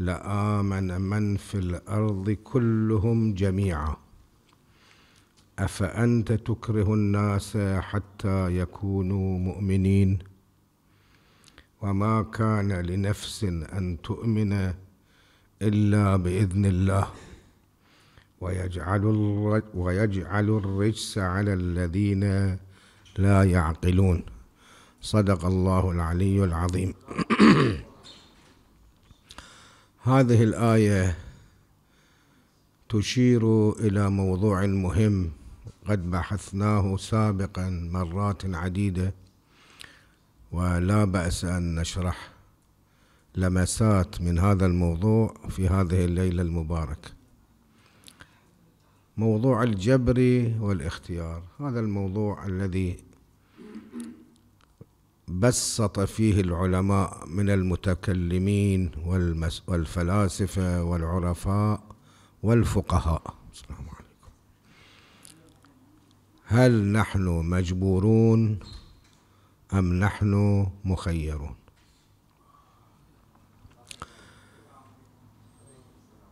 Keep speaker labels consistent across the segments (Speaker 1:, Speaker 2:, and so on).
Speaker 1: لآمن من في الأرض كلهم جميعا أفأنت تكره الناس حتى يكونوا مؤمنين وما كان لنفس أن تؤمن إلا بإذن الله ويجعل, ويجعل الرجس على الذين لا يعقلون صدق الله العلي العظيم هذه الايه تشير الى موضوع مهم قد بحثناه سابقا مرات عديده ولا باس ان نشرح لمسات من هذا الموضوع في هذه الليله المباركه موضوع الجبر والاختيار هذا الموضوع الذي بسط فيه العلماء من المتكلمين والمس والفلاسفة والعرفاء والفقهاء السلام عليكم هل نحن مجبورون أم نحن مخيرون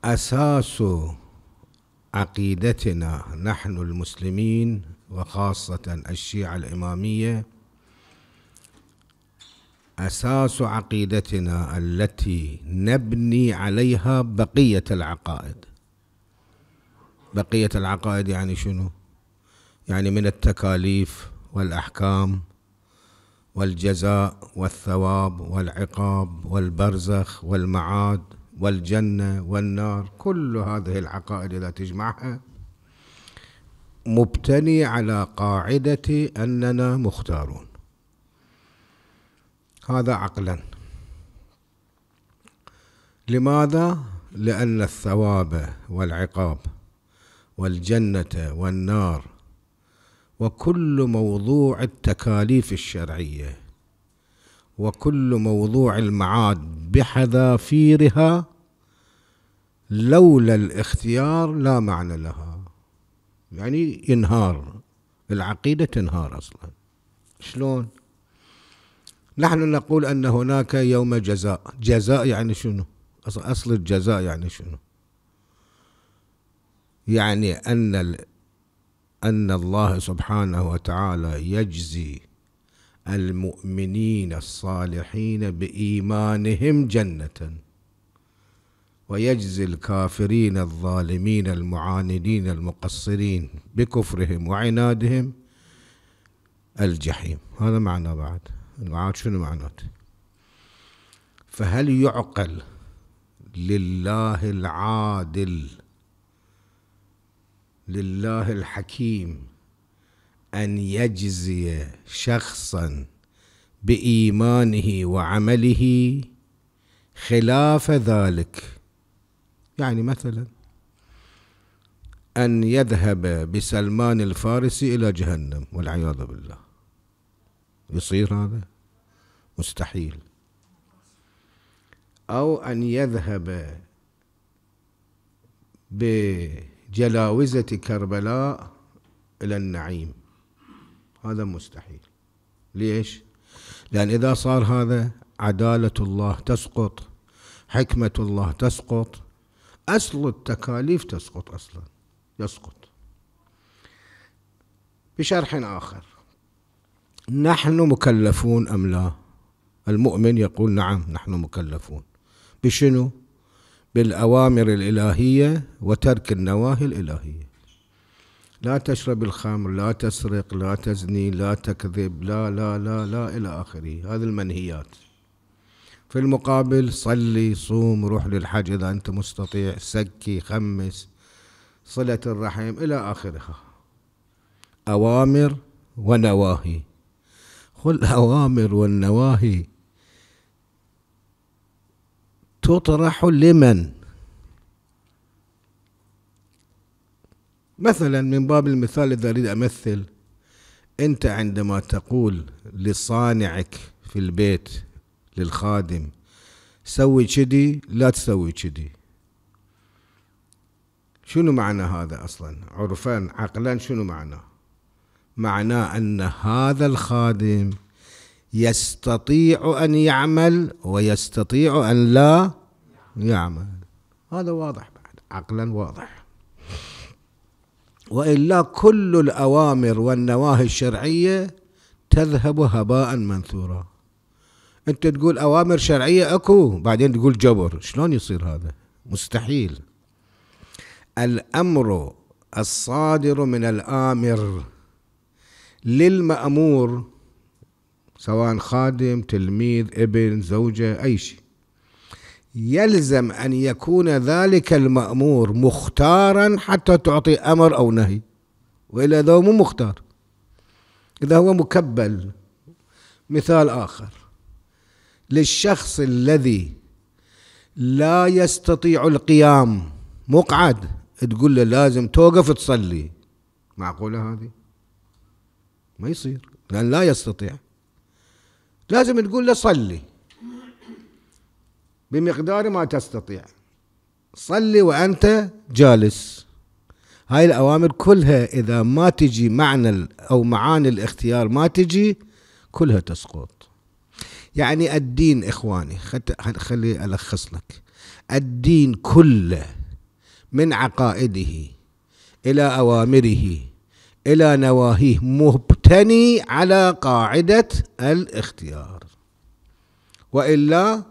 Speaker 1: أساس عقيدتنا نحن المسلمين وخاصة الشيعة الإمامية اساس عقيدتنا التي نبني عليها بقيه العقائد بقيه العقائد يعني شنو يعني من التكاليف والاحكام والجزاء والثواب والعقاب والبرزخ والمعاد والجنه والنار كل هذه العقائد اذا تجمعها مبتني على قاعده اننا مختارون هذا عقلا لماذا لأن الثواب والعقاب والجنة والنار وكل موضوع التكاليف الشرعية وكل موضوع المعاد بحذافيرها لولا الاختيار لا معنى لها يعني ينهار العقيدة تنهار أصلا شلون نحن نقول أن هناك يوم جزاء جزاء يعني شنو أصل الجزاء يعني شنو يعني أن ال... أن الله سبحانه وتعالى يجزي المؤمنين الصالحين بإيمانهم جنة ويجزي الكافرين الظالمين المعاندين المقصرين بكفرهم وعنادهم الجحيم هذا معنى بعد المعاد شنو معناته فهل يعقل لله العادل لله الحكيم ان يجزي شخصا بايمانه وعمله خلاف ذلك يعني مثلا ان يذهب بسلمان الفارسي الى جهنم والعياذ بالله يصير هذا مستحيل أو أن يذهب بجلاوزة كربلاء إلى النعيم هذا مستحيل ليش؟ لأن إذا صار هذا عدالة الله تسقط حكمة الله تسقط أصل التكاليف تسقط أصلا يسقط بشرح آخر نحن مكلفون أم لا المؤمن يقول نعم نحن مكلفون بشنو بالأوامر الإلهية وترك النواهي الإلهية لا تشرب الخمر لا تسرق لا تزني لا تكذب لا لا لا لا إلى آخره هذه المنهيات في المقابل صلي صوم روح للحج إذا أنت مستطيع سكي خمس صلة الرحم إلى آخرها أوامر ونواهي الأوامر والنواهي تطرح لمن مثلا من باب المثال إذا أريد أمثل أنت عندما تقول لصانعك في البيت للخادم سوي كذي لا تسوي كذي شنو معنى هذا أصلا عرفان عقلا شنو معناه معناه ان هذا الخادم يستطيع ان يعمل ويستطيع ان لا يعمل هذا واضح بعد عقلا واضح والا كل الاوامر والنواهي الشرعيه تذهب هباء منثورا انت تقول اوامر شرعيه اكو بعدين تقول جبر شلون يصير هذا مستحيل الامر الصادر من الامر للمأمور سواء خادم تلميذ ابن زوجة أي شيء يلزم أن يكون ذلك المأمور مختارا حتى تعطي أمر أو نهي وإلا ذو مو مختار إذا هو مكبل مثال آخر للشخص الذي لا يستطيع القيام مقعد تقول له لازم توقف تصلي معقولة هذه ما يصير لأن لا يستطيع لازم تقول له صلي بمقدار ما تستطيع صلي وأنت جالس هاي الأوامر كلها إذا ما تجي معنى أو معاني الاختيار ما تجي كلها تسقط يعني الدين إخواني خلي ألخص لك الدين كله من عقائده إلى أوامره إلى نواهيه يعتني على قاعدة الاختيار وإلا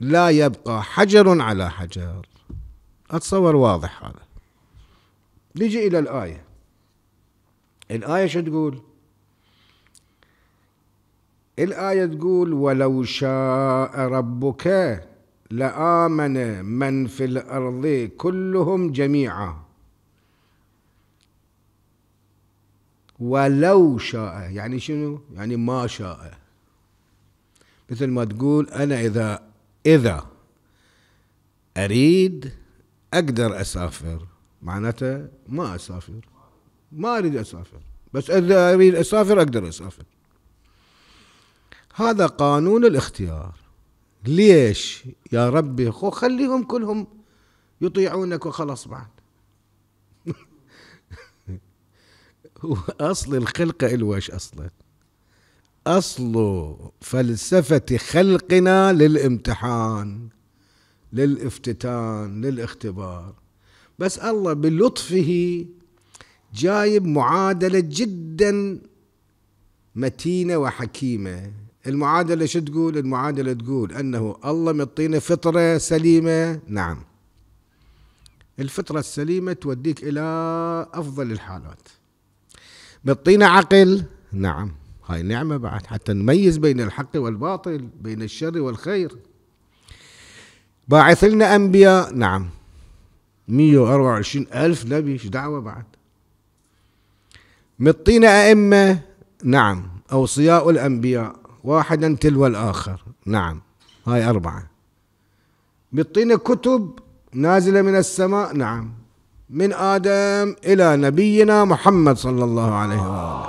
Speaker 1: لا يبقى حجر على حجر أتصور واضح هذا نجي إلى الآية الآية شو تقول الآية تقول ولو شاء ربك لآمن من في الأرض كلهم جميعا ولو شاء يعني شنو يعني ما شاء مثل ما تقول أنا إذا إذا أريد أقدر أسافر معناته ما أسافر ما أريد أسافر بس إذا أريد أسافر أقدر أسافر هذا قانون الاختيار ليش يا ربي خليهم كلهم يطيعونك وخلاص بعد هو أصل الخلقة إلواش أصلا أصل فلسفة خلقنا للامتحان للافتتان للاختبار بس الله بلطفه جايب معادلة جدا متينة وحكيمة المعادلة شو تقول المعادلة تقول أنه الله مطينا فطرة سليمة نعم الفطرة السليمة توديك إلى أفضل الحالات بيعطينا عقل نعم هاي نعمة بعد حتى نميز بين الحق والباطل بين الشر والخير باعث لنا أنبياء نعم 124 ألف نبي ايش دعوة بعد مطينا أئمة نعم أوصياء الأنبياء واحدا تلو الآخر نعم هاي أربعة مطينا كتب نازلة من السماء نعم من آدم إلى نبينا محمد صلى الله عليه وآله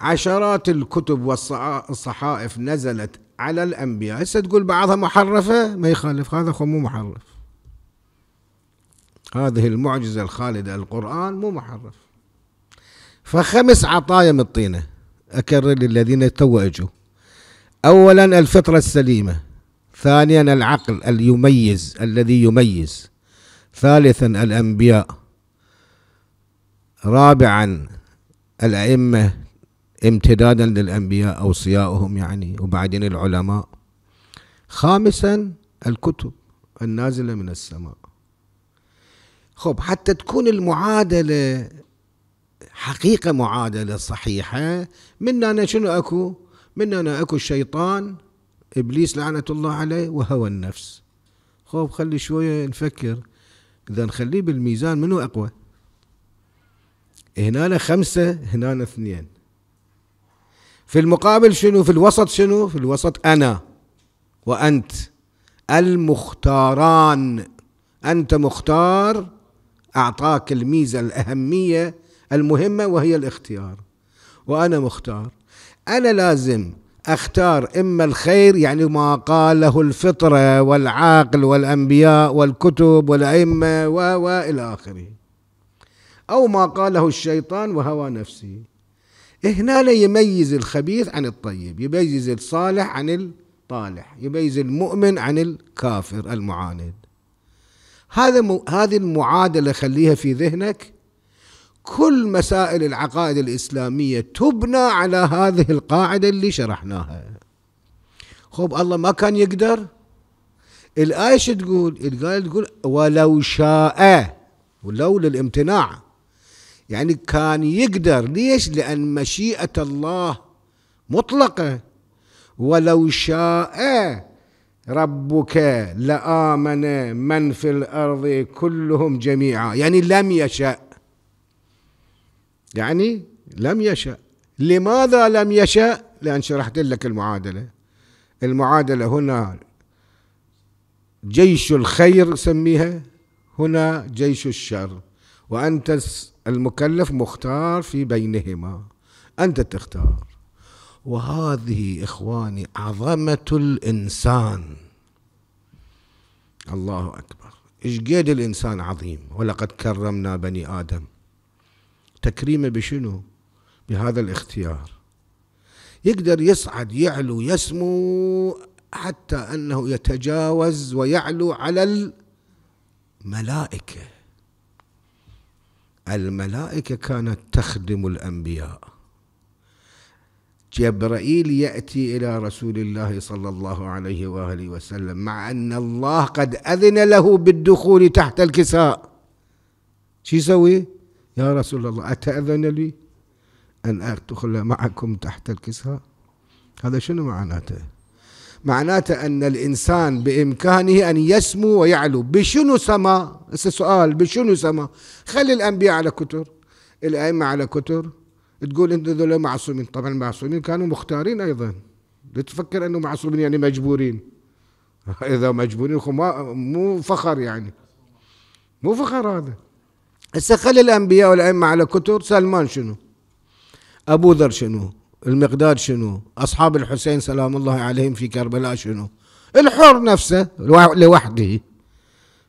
Speaker 1: عشرات الكتب والصحائف نزلت على الأنبياء هسه تقول بعضها محرفة ما يخالف هذا مو محرف هذه المعجزة الخالدة القرآن مو محرف فخمس عطايا من الطينة أكرر للذين توأجوا أولا الفطرة السليمة ثانيا العقل اليميز الذي يميز ثالثا الأنبياء رابعا الأئمة امتدادا للأنبياء أوصياؤهم يعني وبعدين العلماء خامسا الكتب النازلة من السماء خب حتى تكون المعادلة حقيقة معادلة صحيحة من أنا شنو أكو من أنا أكو الشيطان إبليس لعنة الله عليه وهوى النفس خوف خلي شوية نفكر إذا نخليه بالميزان منو أقوى هنا خمسة هنا اثنين في المقابل شنو في الوسط شنو في الوسط أنا وأنت المختاران أنت مختار أعطاك الميزة الأهمية المهمة وهي الاختيار وأنا مختار أنا لازم اختار اما الخير يعني ما قاله الفطره والعاقل والانبياء والكتب والائمه و والى اخره او ما قاله الشيطان وهوى نفسه هنا يميز الخبيث عن الطيب يميز الصالح عن الطالح يميز المؤمن عن الكافر المعاند هذا هذه المعادله خليها في ذهنك كل مسائل العقائد الإسلامية تبنى على هذه القاعدة اللي شرحناها خب الله ما كان يقدر الآية شو تقول الآية تقول ولو شاء ولو للامتناع يعني كان يقدر ليش لأن مشيئة الله مطلقة ولو شاء ربك لآمن من في الأرض كلهم جميعا يعني لم يشأ يعني لم يشأ لماذا لم يشأ لأن شرحت لك المعادلة المعادلة هنا جيش الخير سميها هنا جيش الشر وأنت المكلف مختار في بينهما أنت تختار وهذه إخواني عظمة الإنسان الله أكبر إيش قد الإنسان عظيم ولقد كرمنا بني آدم تكريمه بشنو بهذا الاختيار يقدر يصعد يعلو يسمو حتى أنه يتجاوز ويعلو على الملائكة الملائكة كانت تخدم الأنبياء جبرائيل يأتي إلى رسول الله صلى الله عليه وآله وسلم مع أن الله قد أذن له بالدخول تحت الكساء شو يسوي؟ يا رسول الله أتأذن لي أن أدخل معكم تحت الكسرى هذا شنو معناته معناته أن الإنسان بإمكانه أن يسمو ويعلو بشنو سما هسه سؤال بشنو سما خلي الأنبياء على كتر الأئمة على كتر تقول أنت ذولا معصومين طبعا المعصومين كانوا مختارين أيضا لا تفكر أنه معصومين يعني مجبورين إذا مجبورين مو فخر يعني مو فخر هذا هسه خلي الانبياء والائمه على كتر سلمان شنو؟ ابو ذر شنو؟ المقداد شنو؟ اصحاب الحسين سلام الله عليهم في كربلاء شنو؟ الحر نفسه لوحده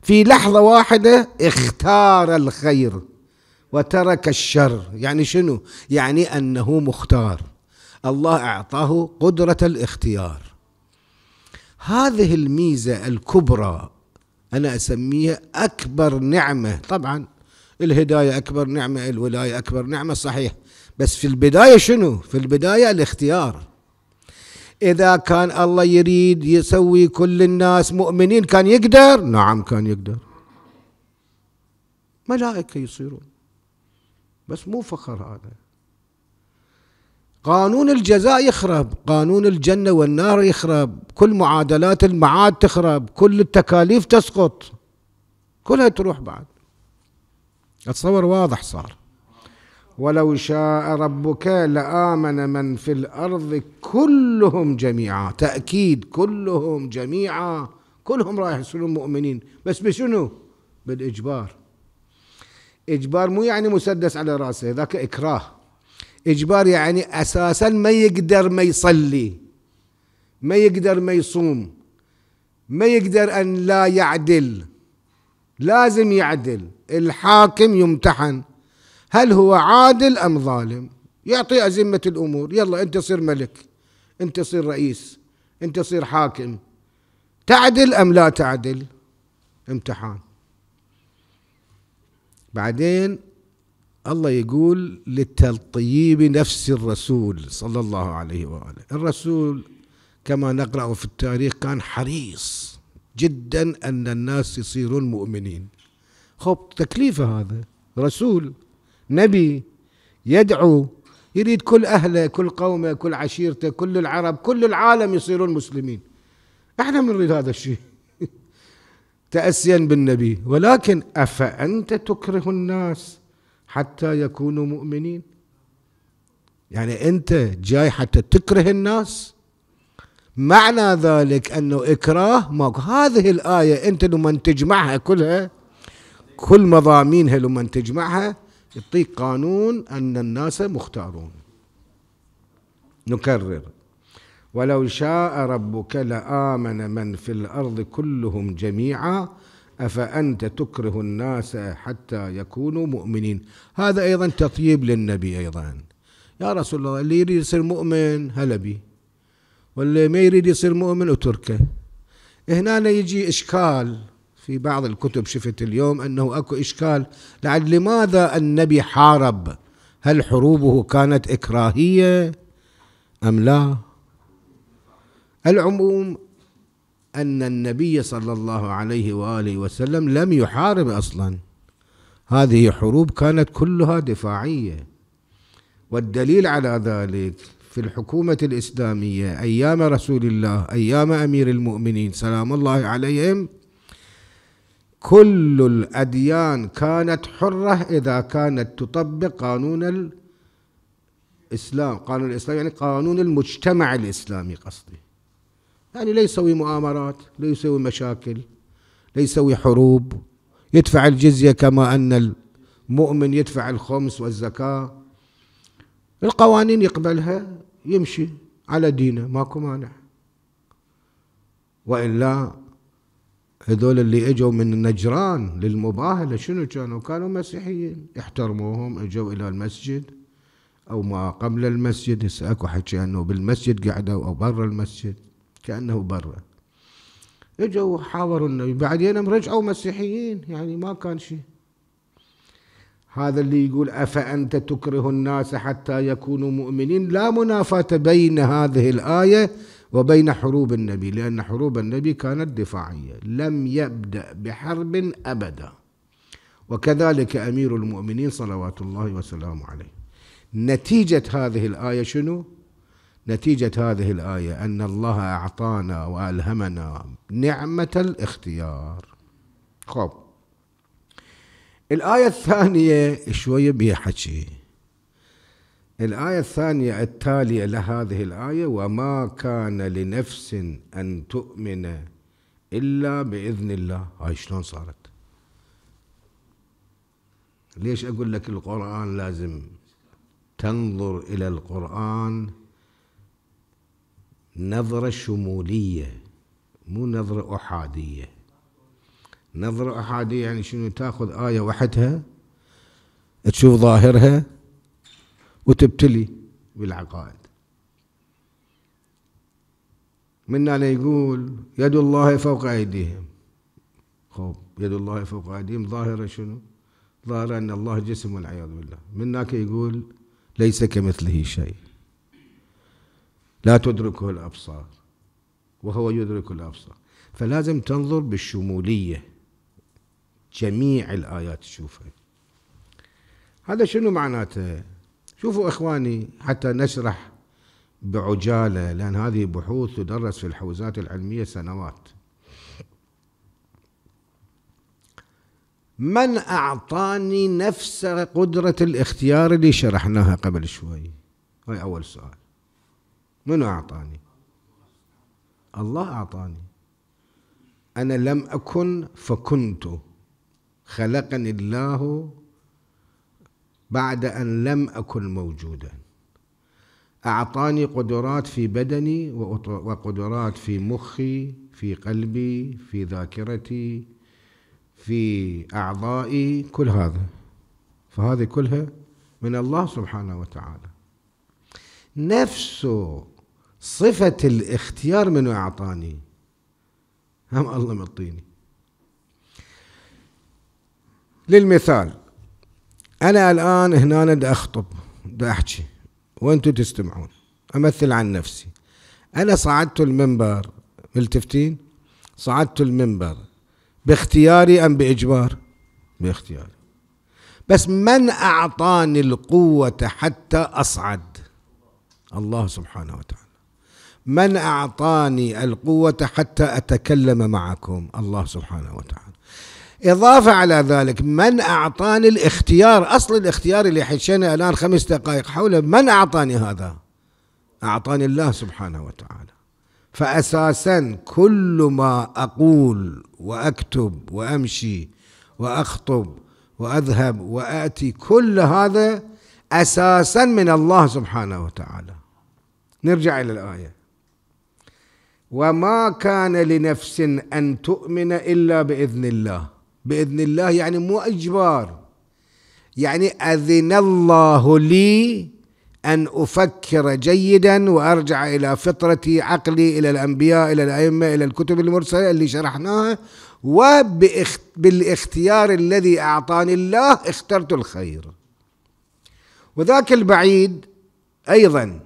Speaker 1: في لحظه واحده اختار الخير وترك الشر يعني شنو يعني انه مختار الله اعطاه قدره الاختيار هذه الميزه الكبرى انا اسميها اكبر نعمه طبعا الهداية أكبر نعمة الولاية أكبر نعمة صحيح بس في البداية شنو في البداية الاختيار إذا كان الله يريد يسوي كل الناس مؤمنين كان يقدر نعم كان يقدر ملائكة يصيرون بس مو فخر هذا قانون الجزاء يخرب قانون الجنة والنار يخرب كل معادلات المعاد تخرب كل التكاليف تسقط كلها تروح بعد أتصور واضح صار ولو شاء ربك لآمن من في الأرض كلهم جميعا تأكيد كلهم جميعا كلهم رايح يصيرون مؤمنين بس بشنو بالإجبار إجبار مو يعني مسدس على رأسه ذاك إكراه إجبار يعني أساسا ما يقدر ما يصلي ما يقدر ما يصوم ما يقدر أن لا يعدل لازم يعدل الحاكم يمتحن هل هو عادل أم ظالم يعطي أزمة الأمور يلا أنت صير ملك أنت صير رئيس أنت صير حاكم تعدل أم لا تعدل امتحان بعدين الله يقول لتطيب نفس الرسول صلى الله عليه وآله الرسول كما نقرأ في التاريخ كان حريص جدا أن الناس يصيرون مؤمنين خب تكليفه هذا رسول نبي يدعو يريد كل أهله كل قومه كل عشيرته كل العرب كل العالم يصيرون مسلمين احنا من نريد هذا الشيء تأسيا بالنبي ولكن أفأنت تكره الناس حتى يكونوا مؤمنين يعني أنت جاي حتى تكره الناس معنى ذلك أنه إكراه ما هذه الآية أنت لما تجمعها كلها كل مضامينها لما تجمعها يعطيك قانون أن الناس مختارون نكرر ولو شاء ربك لآمن من في الأرض كلهم جميعا أفأنت تكره الناس حتى يكونوا مؤمنين هذا أيضا تطيب للنبي أيضا يا رسول الله اللي يريد يصير مؤمن هلا بي واللي ما يريد يصير مؤمن اتركه هنا يجي إشكال في بعض الكتب شفت اليوم أنه أكو إشكال لعل لماذا النبي حارب هل حروبه كانت إكراهية أم لا العموم أن النبي صلى الله عليه وآله وسلم لم يحارب أصلا هذه حروب كانت كلها دفاعية والدليل على ذلك في الحكومة الإسلامية أيام رسول الله أيام أمير المؤمنين سلام الله عليهم كل الأديان كانت حرة إذا كانت تطبق قانون الإسلام قانون الإسلام يعني قانون المجتمع الإسلامي قصدي يعني لا يسوي مؤامرات لا يسوي مشاكل لا يسوي حروب يدفع الجزية كما أن المؤمن يدفع الخمس والزكاة القوانين يقبلها يمشي على دينه ماكو مانع وإلا هذول اللي اجوا من نجران للمباهله شنو كانوا؟ كانوا مسيحيين احترموهم اجوا الى المسجد او ما قبل المسجد هسه اكو حكي انه بالمسجد قعدوا او برا المسجد كانه برا اجوا حاوروا النبي بعدين رجعوا مسيحيين يعني ما كان شيء هذا اللي يقول افانت تكره الناس حتى يكونوا مؤمنين لا منافاه بين هذه الايه وبين حروب النبي لأن حروب النبي كانت دفاعية لم يبدأ بحرب أبدا وكذلك أمير المؤمنين صلوات الله وسلامه عليه نتيجة هذه الآية شنو؟ نتيجة هذه الآية أن الله أعطانا وألهمنا نعمة الاختيار خب الآية الثانية شوية بها حكي الآية الثانية التالية لهذه الآية وما كان لنفس أن تؤمن إلا بإذن الله هاي شلون صارت ليش أقول لك القرآن لازم تنظر إلى القرآن نظرة شمولية مو نظرة أحادية نظرة أحادية يعني شنو تاخذ آية وحدها تشوف ظاهرها وتبتلي بالعقائد منا اللي يقول يد الله فوق أيديهم خب يد الله فوق أيديهم ظاهرة شنو ظاهرة أن الله جسم والعياذ بالله مناك يقول ليس كمثله شيء لا تدركه الأبصار وهو يدرك الأبصار فلازم تنظر بالشمولية جميع الآيات تشوفها هذا شنو معناته شوفوا إخواني حتى نشرح بعجالة لأن هذه بحوث تدرس في الحوزات العلمية سنوات من أعطاني نفس قدرة الاختيار اللي شرحناها قبل شوي هاي أول سؤال من أعطاني الله أعطاني أنا لم أكن فكنت خلقني الله بعد أن لم أكن موجودا أعطاني قدرات في بدني وقدرات في مخي في قلبي في ذاكرتي في أعضائي كل هذا فهذه كلها من الله سبحانه وتعالى نفس صفة الاختيار من أعطاني هم الله مطيني للمثال أنا الآن هنا دا أخطب دا أحكي وأنتم تستمعون أمثل عن نفسي أنا صعدت المنبر ملتفتين صعدت المنبر باختياري أم بإجبار باختياري بس من أعطاني القوة حتى أصعد الله سبحانه وتعالى من أعطاني القوة حتى أتكلم معكم الله سبحانه وتعالى إضافة على ذلك من أعطاني الاختيار أصل الاختيار اللي حشينا الآن خمس دقائق حوله من أعطاني هذا أعطاني الله سبحانه وتعالى فأساسا كل ما أقول وأكتب وأمشي وأخطب وأذهب وآتي كل هذا أساسا من الله سبحانه وتعالى نرجع إلى الآية وما كان لنفس أن تؤمن إلا بإذن الله باذن الله يعني مو اجبار يعني اذن الله لي ان افكر جيدا وارجع الى فطرتي عقلي الى الانبياء الى الائمه الى الكتب المرسله اللي شرحناها وبالاختيار الذي اعطاني الله اخترت الخير وذاك البعيد ايضا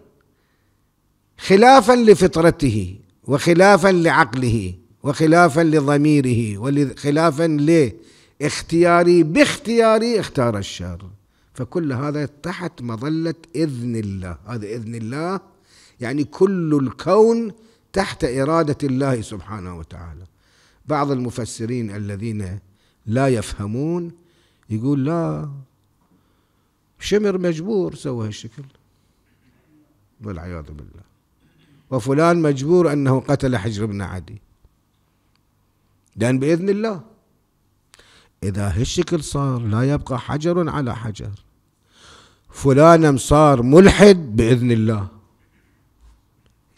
Speaker 1: خلافا لفطرته وخلافا لعقله وخلافا لضميره وخلافا لاختياري باختياري اختار الشر فكل هذا تحت مظلة إذن الله هذا إذن الله يعني كل الكون تحت إرادة الله سبحانه وتعالى بعض المفسرين الذين لا يفهمون يقول لا شمر مجبور سوى هالشكل والعياذ بالله وفلان مجبور أنه قتل حجر بن عدي لأن بإذن الله إذا هالشكل صار لا يبقى حجر على حجر فلان صار ملحد بإذن الله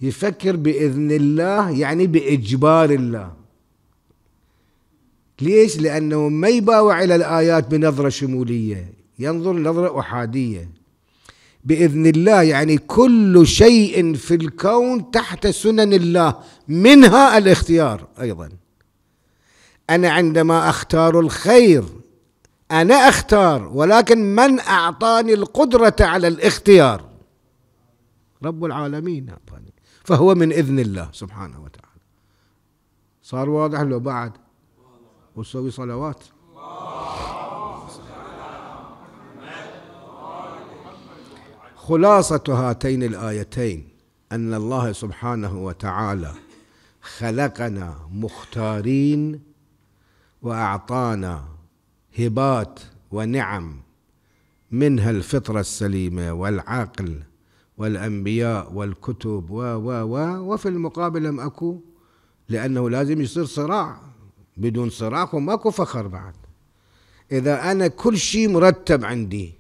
Speaker 1: يفكر بإذن الله يعني بإجبار الله ليش؟ لأنه ما يباوع إلى الآيات بنظرة شمولية ينظر نظرة أحادية بإذن الله يعني كل شيء في الكون تحت سنن الله منها الاختيار أيضاً انا عندما اختار الخير انا اختار ولكن من اعطاني القدره على الاختيار رب العالمين اعطاني فهو من اذن الله سبحانه وتعالى صار واضح لو بعد وسوي صلوات خلاصة هاتين الآيتين أن الله سبحانه وتعالى خلقنا مختارين واعطانا هبات ونعم منها الفطره السليمه والعقل والانبياء والكتب و و و وفي المقابل لم اكو لانه لازم يصير صراع بدون صراع ماكو فخر بعد اذا انا كل شيء مرتب عندي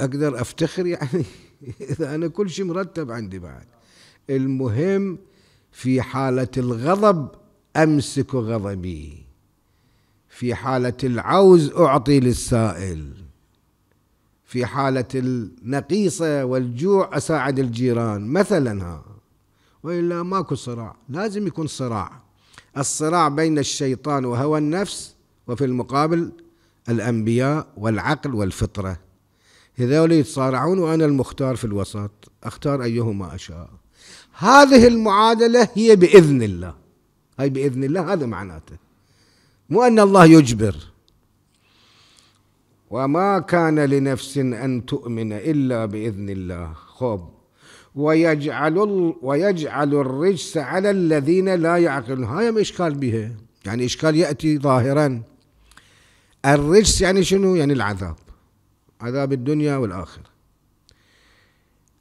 Speaker 1: اقدر افتخر يعني اذا انا كل شيء مرتب عندي بعد المهم في حاله الغضب امسك غضبي في حاله العوز اعطي للسائل في حاله النقيصه والجوع اساعد الجيران مثلا ها والا ماكو صراع لازم يكون صراع الصراع بين الشيطان وهوى النفس وفي المقابل الانبياء والعقل والفطره هذول يتصارعون وانا المختار في الوسط اختار ايهما اشاء هذه المعادله هي باذن الله هاي بإذن الله هذا معناته مو أن الله يجبر وما كان لنفس أن تؤمن إلا بإذن الله خب ويجعل ال... ويجعل الرجس على الذين لا يعقلون هاي إشكال بها يعني إشكال يأتي ظاهرا الرجس يعني شنو يعني العذاب عذاب الدنيا والآخرة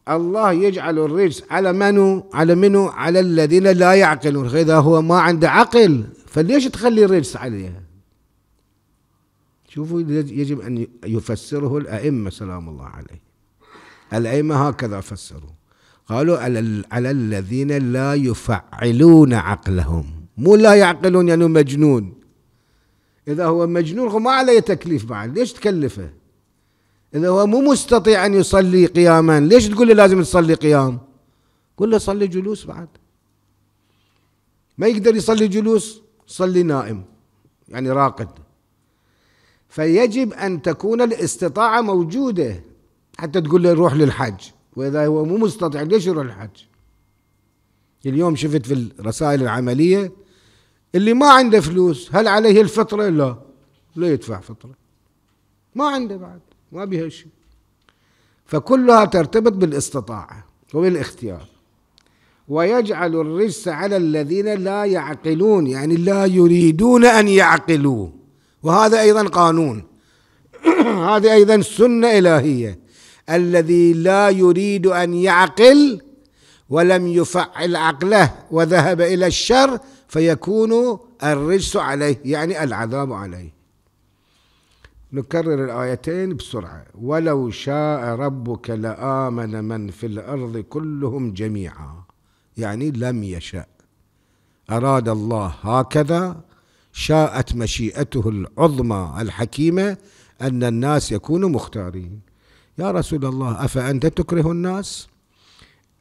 Speaker 1: الله يجعل الرجس على منو على منو على الذين لا يعقلون إذا هو ما عنده عقل فليش تخلي الرجس عليه شوفوا يجب أن يفسره الأئمة سلام الله عليه الأئمة هكذا فسروا قالوا على, على الذين لا يفعلون عقلهم مو لا يعقلون يعني مجنون إذا هو مجنون هو ما عليه تكليف بعد ليش تكلفه إذا هو مو مستطيع أن يصلي قياما ليش تقول له لازم تصلي قيام قل له صلي جلوس بعد ما يقدر يصلي جلوس صلي نائم يعني راقد فيجب أن تكون الاستطاعة موجودة حتى تقول له روح للحج وإذا هو مو مستطيع ليش يروح للحج اليوم شفت في الرسائل العملية اللي ما عنده فلوس هل عليه الفطرة لا لا يدفع فطرة ما عنده بعد ما بها شيء فكلها ترتبط بالاستطاعة وبالاختيار ويجعل الرجس على الذين لا يعقلون يعني لا يريدون أن يعقلوا وهذا أيضا قانون هذه أيضا سنة إلهية الذي لا يريد أن يعقل ولم يفعل عقله وذهب إلى الشر فيكون الرجس عليه يعني العذاب عليه نكرر الآيتين بسرعة ولو شاء ربك لآمن من في الأرض كلهم جميعا يعني لم يشأ أراد الله هكذا شاءت مشيئته العظمى الحكيمة أن الناس يكونوا مختارين يا رسول الله أفأنت تكره الناس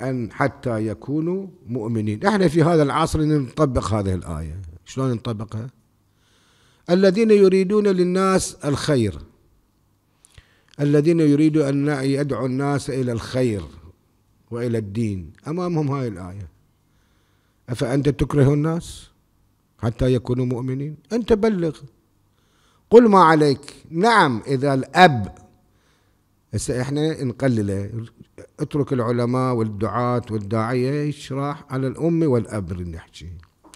Speaker 1: أن حتى يكونوا مؤمنين احنا في هذا العصر نطبق هذه الآية شلون نطبقها الذين يريدون للناس الخير الذين يريد أن يدعو الناس إلى الخير وإلى الدين أمامهم هاي الآية أفأنت تكره الناس حتى يكونوا مؤمنين أنت بلغ قل ما عليك نعم إذا الأب هسه احنا نقلله اترك العلماء والدعاة والداعية يشرح على الأم والأب نحكي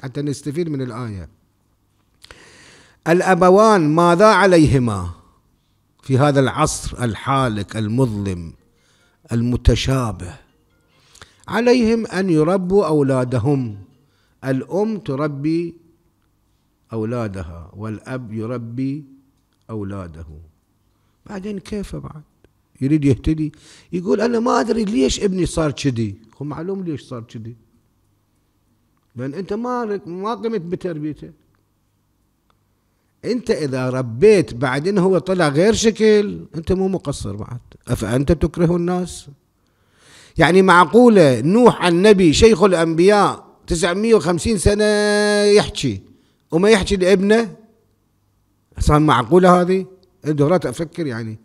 Speaker 1: حتى نستفيد من الآية الابوان ماذا عليهما في هذا العصر الحالك المظلم المتشابه عليهم ان يربوا اولادهم الام تربي اولادها والاب يربي اولاده بعدين كيف بعد يريد يهتدي يقول انا ما ادري ليش ابني صار كذي هو معلوم ليش صار كذي لان انت ما ما قمت بتربيته انت اذا ربيت بعدين هو طلع غير شكل انت مو مقصر بعد افانت تكره الناس يعني معقولة نوح النبي شيخ الأنبياء 950 سنة يحكي وما يحكي لابنه أصلا معقولة هذه دورات أفكر يعني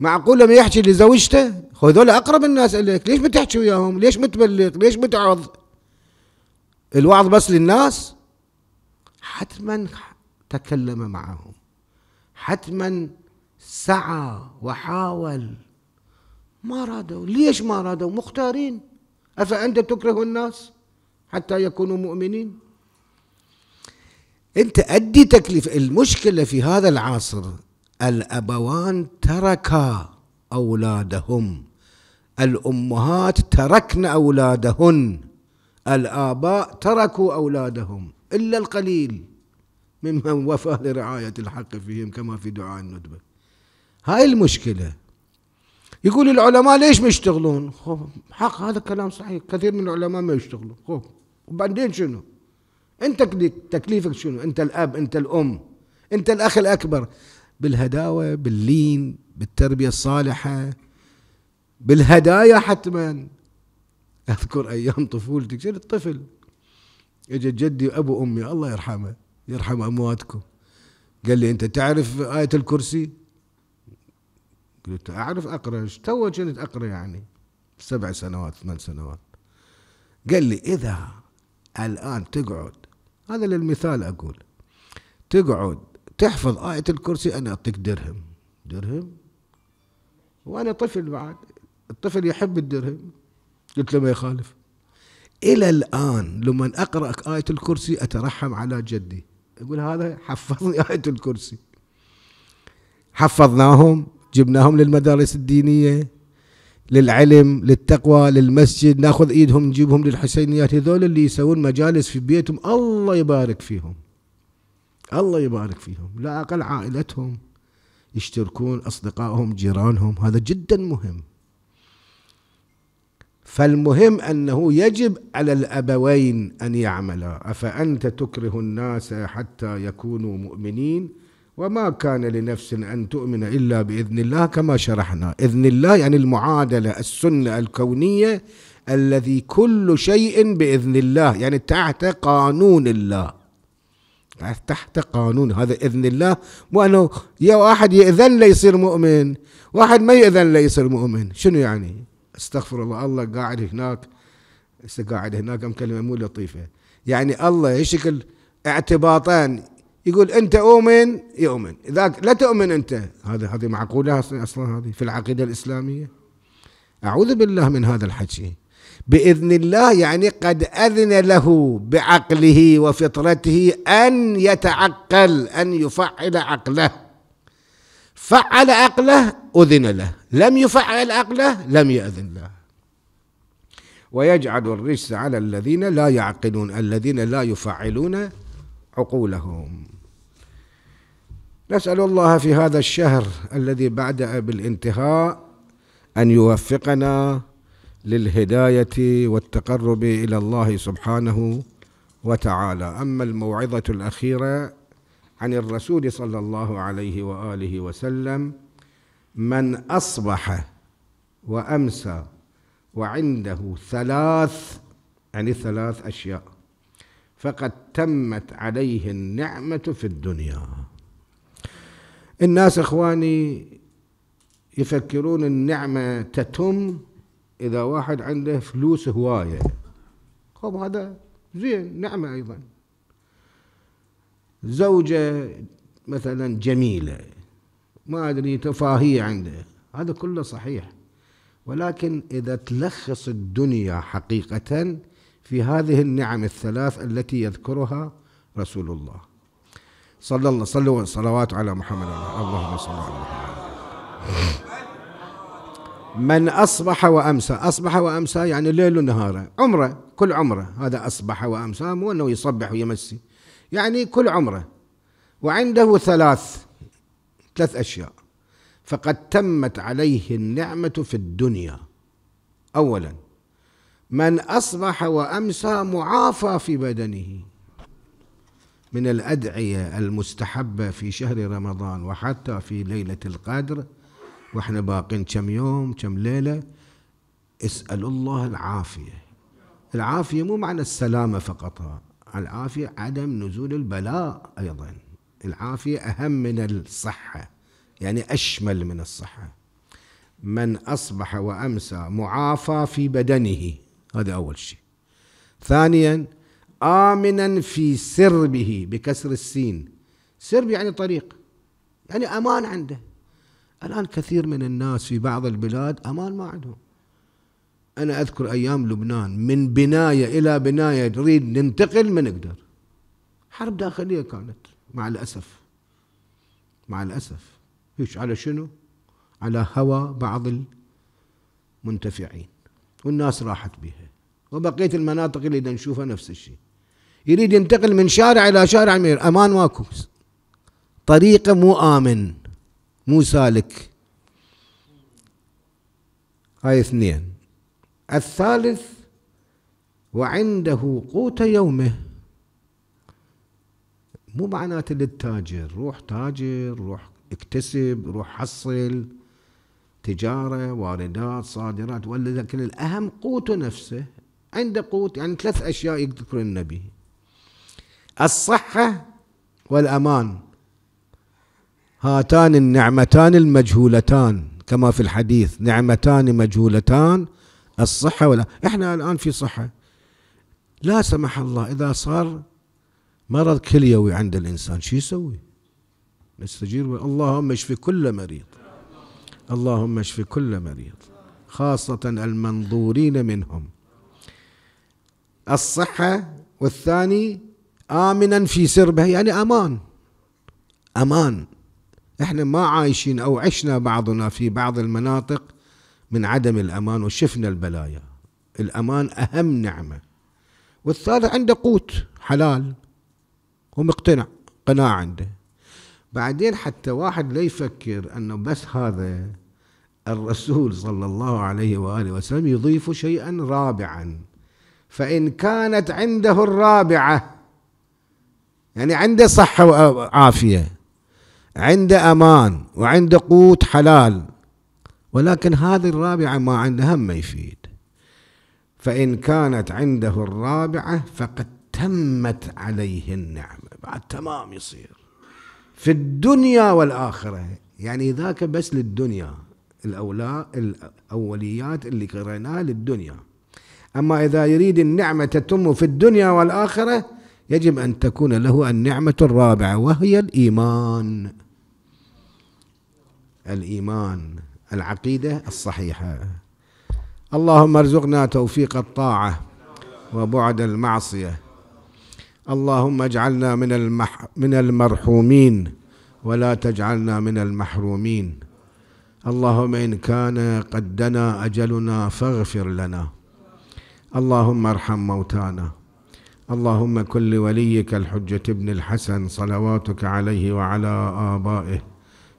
Speaker 1: معقولة ما يحكي لزوجته هذول أقرب الناس إليك ليش ما تحكي وياهم ليش ما تبلغ ليش ما تعظ الوعظ بس للناس حتما تكلم معهم حتما سعى وحاول ما رادوا ليش ما رادوا مختارين أفأنت تكره الناس حتى يكونوا مؤمنين أنت أدي تكليف المشكلة في هذا العصر الأبوان تركا أولادهم الأمهات تركن أولادهن الآباء تركوا أولادهم إلا القليل ممن وفى لرعاية الحق فيهم كما في دعاء الندبة هاي المشكلة يقول العلماء ليش ما يشتغلون حق هذا كلام صحيح كثير من العلماء ما يشتغلون خوف وبعدين شنو انت تكليفك شنو انت الاب انت الام انت الاخ الاكبر بالهداوه باللين بالتربيه الصالحه بالهدايا حتما اذكر ايام طفولتي كنت طفل اجى جدي وابو امي الله يرحمه يرحم أمواتكم قال لي أنت تعرف آية الكرسي قلت أعرف أقرأ ايش تو كنت أقرأ يعني سبع سنوات ثمان سنوات قال لي إذا الآن تقعد هذا للمثال أقول تقعد تحفظ آية الكرسي أنا أعطيك درهم درهم وأنا طفل بعد الطفل يحب الدرهم قلت له ما يخالف إلى الآن لما أقرأ آية الكرسي أترحم على جدي يقول هذا حفظني آية الكرسي حفظناهم جبناهم للمدارس الدينية للعلم للتقوى للمسجد ناخذ ايدهم نجيبهم للحسينيات هذول اللي يسوون مجالس في بيتهم الله يبارك فيهم الله يبارك فيهم لا اقل عائلتهم يشتركون اصدقائهم جيرانهم هذا جدا مهم فالمهم انه يجب على الابوين ان يعملا افانت تكره الناس حتى يكونوا مؤمنين وما كان لنفس ان تؤمن الا باذن الله كما شرحنا اذن الله يعني المعادله السنه الكونيه الذي كل شيء باذن الله يعني تحت قانون الله تحت قانون هذا اذن الله مو انه يا واحد ياذن ليصير مؤمن واحد ما ياذن ليصير مؤمن شنو يعني استغفر الله الله قاعد هناك هسه قاعد هناك كلمه مو لطيفه يعني الله يشكل اعتباطان يقول انت اؤمن يؤمن اذا لا تؤمن انت هذا هذه معقوله اصلا هذه في العقيده الاسلاميه اعوذ بالله من هذا الحكي باذن الله يعني قد اذن له بعقله وفطرته ان يتعقل ان يفعل عقله فعل عقله أذن له لم يفعل عقله لم يأذن له ويجعل الرجس على الذين لا يعقلون الذين لا يفعلون عقولهم نسأل الله في هذا الشهر الذي بعد بالانتهاء أن يوفقنا للهداية والتقرب إلى الله سبحانه وتعالى أما الموعظة الأخيرة عن الرسول صلى الله عليه واله وسلم من اصبح وامسى وعنده ثلاث يعني ثلاث اشياء فقد تمت عليه النعمه في الدنيا الناس اخواني يفكرون النعمه تتم اذا واحد عنده فلوس هوايه خب هذا زين نعمه ايضا زوجة مثلا جميلة ما أدري تفاهية عنده هذا كله صحيح ولكن إذا تلخص الدنيا حقيقة في هذه النعم الثلاث التي يذكرها رسول الله صلى الله صلوا صلوات على محمد اللهم صل على محمد من أصبح وأمسى أصبح وأمسى يعني ليل ونهاره عمره كل عمره هذا أصبح وأمسى مو أنه يصبح ويمسي يعني كل عمره وعنده ثلاث ثلاث أشياء فقد تمت عليه النعمة في الدنيا أولا من أصبح وأمسى معافى في بدنه من الأدعية المستحبة في شهر رمضان وحتى في ليلة القدر واحنا باقين كم يوم كم ليلة اسأل الله العافية العافية مو معنى السلامة فقط العافية عدم نزول البلاء أيضا العافية أهم من الصحة يعني أشمل من الصحة من أصبح وأمسى معافى في بدنه هذا أول شيء ثانيا آمنا في سربه بكسر السين سرب يعني طريق يعني أمان عنده الآن كثير من الناس في بعض البلاد أمان ما عندهم أنا أذكر أيام لبنان من بناية إلى بناية نريد ننتقل ما نقدر حرب داخلية كانت مع الأسف مع الأسف هيش على شنو؟ على هوى بعض المنتفعين والناس راحت بها وبقية المناطق اللي نشوفها نفس الشيء يريد ينتقل من شارع إلى شارع مير. أمان ماكو طريقة مو آمن مو سالك هاي اثنين الثالث وعنده قوت يومه مو معناته للتاجر روح تاجر روح اكتسب روح حصل تجارة واردات صادرات ولكن الأهم قوته نفسه عنده قوت يعني ثلاث أشياء يذكر النبي الصحة والأمان هاتان النعمتان المجهولتان كما في الحديث نعمتان مجهولتان الصحة ولا احنا الآن في صحة لا سمح الله إذا صار مرض كليوي عند الإنسان شو يسوي نستجير اللهم اشف كل مريض اللهم اشف كل مريض خاصة المنظورين منهم الصحة والثاني آمنا في سربه يعني أمان أمان احنا ما عايشين أو عشنا بعضنا في بعض المناطق من عدم الأمان وشفنا البلايا الأمان أهم نعمة والثالث عنده قوت حلال ومقتنع قناعة عنده بعدين حتى واحد لا يفكر أنه بس هذا الرسول صلى الله عليه وآله وسلم يضيف شيئا رابعا فإن كانت عنده الرابعة يعني عنده صحة وعافية عنده أمان وعنده قوت حلال ولكن هذه الرابعة ما عندها ما يفيد فإن كانت عنده الرابعة فقد تمت عليه النعمة بعد تمام يصير في الدنيا والآخرة يعني ذاك بس للدنيا الأولاء الأوليات اللي قريناها للدنيا أما إذا يريد النعمة تتم في الدنيا والآخرة يجب أن تكون له النعمة الرابعة وهي الإيمان الإيمان العقيدة الصحيحة اللهم ارزقنا توفيق الطاعة وبعد المعصية اللهم اجعلنا من المح من المرحومين ولا تجعلنا من المحرومين اللهم إن كان قد دنا أجلنا فاغفر لنا اللهم ارحم موتانا اللهم كن لوليك الحجة ابن الحسن صلواتك عليه وعلى آبائه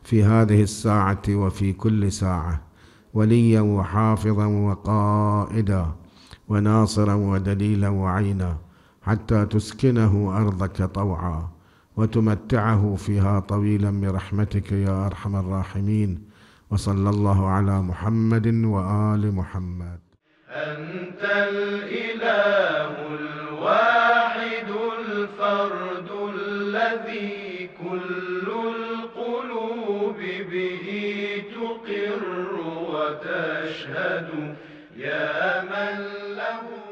Speaker 1: في هذه الساعة وفي كل ساعة وليا وحافظا وقائدا وناصرا ودليلا وعينا حتى تسكنه أرضك طوعا وتمتعه فيها طويلا برحمتك يا أرحم الراحمين وصلى الله على محمد وآل محمد أنت الإله الواحد الفرد الذي وتشهد
Speaker 2: يا من
Speaker 1: له